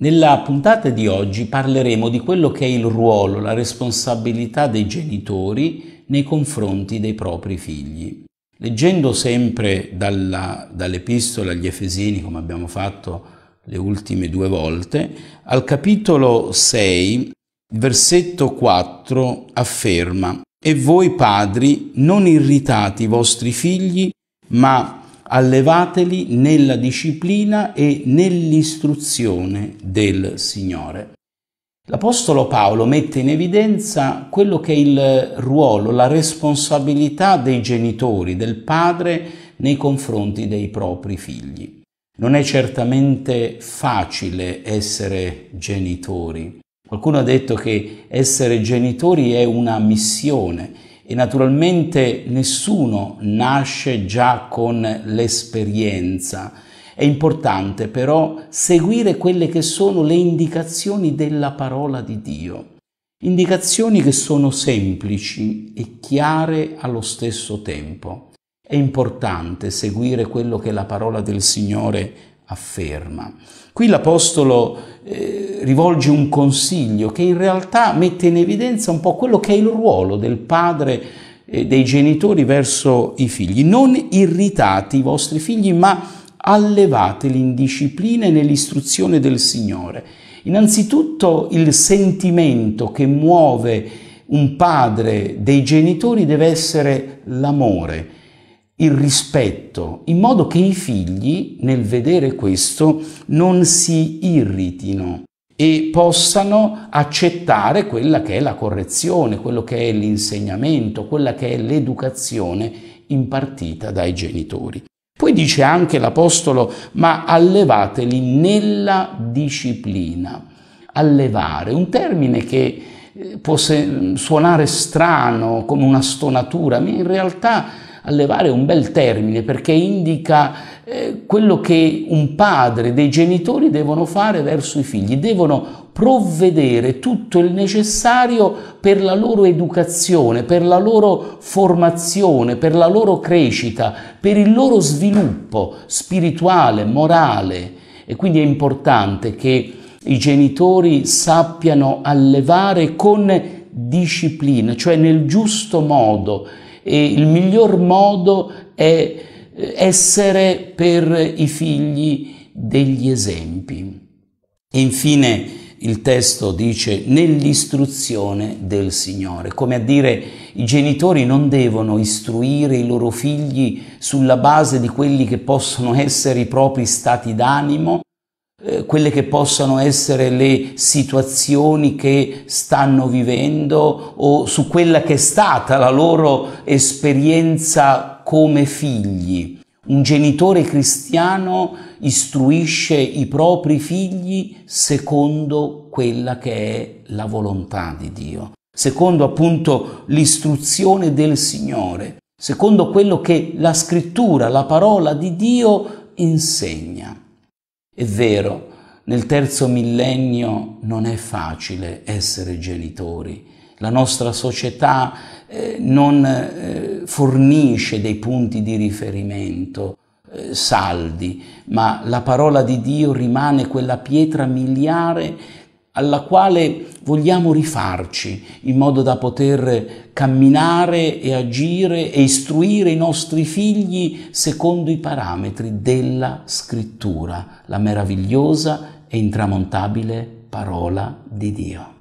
Nella puntata di oggi parleremo di quello che è il ruolo, la responsabilità dei genitori nei confronti dei propri figli. Leggendo sempre dalla, dall'epistola agli Efesini, come abbiamo fatto le ultime due volte, al capitolo 6, versetto 4 afferma, e voi padri non irritate i vostri figli, ma allevateli nella disciplina e nell'istruzione del Signore. L'Apostolo Paolo mette in evidenza quello che è il ruolo, la responsabilità dei genitori, del padre nei confronti dei propri figli. Non è certamente facile essere genitori. Qualcuno ha detto che essere genitori è una missione e naturalmente nessuno nasce già con l'esperienza. È importante però seguire quelle che sono le indicazioni della parola di Dio. Indicazioni che sono semplici e chiare allo stesso tempo. È importante seguire quello che la parola del Signore afferma. Qui l'Apostolo eh, rivolge un consiglio che in realtà mette in evidenza un po' quello che è il ruolo del padre e eh, dei genitori verso i figli. Non irritate i vostri figli, ma allevateli in disciplina e nell'istruzione del Signore. Innanzitutto il sentimento che muove un padre dei genitori deve essere l'amore il rispetto, in modo che i figli, nel vedere questo, non si irritino e possano accettare quella che è la correzione, quello che è l'insegnamento, quella che è l'educazione impartita dai genitori. Poi dice anche l'Apostolo, ma allevateli nella disciplina. Allevare, un termine che eh, può suonare strano, come una stonatura, ma in realtà allevare è un bel termine perché indica eh, quello che un padre, dei genitori devono fare verso i figli, devono provvedere tutto il necessario per la loro educazione, per la loro formazione, per la loro crescita, per il loro sviluppo spirituale, morale. E quindi è importante che i genitori sappiano allevare con disciplina, cioè nel giusto modo, e il miglior modo è eh, essere per i figli degli esempi. E infine il testo dice nell'istruzione del Signore, come a dire i genitori non devono istruire i loro figli sulla base di quelli che possono essere i propri stati d'animo, eh, quelle che possano essere le situazioni che stanno vivendo o su quella che è stata la loro esperienza come figli. Un genitore cristiano istruisce i propri figli secondo quella che è la volontà di Dio, secondo appunto l'istruzione del Signore, secondo quello che la scrittura, la parola di Dio insegna. È vero, nel terzo millennio non è facile essere genitori. La nostra società eh, non eh, fornisce dei punti di riferimento eh, saldi, ma la parola di Dio rimane quella pietra miliare alla quale vogliamo rifarci in modo da poter camminare e agire e istruire i nostri figli secondo i parametri della scrittura, la meravigliosa e intramontabile parola di Dio.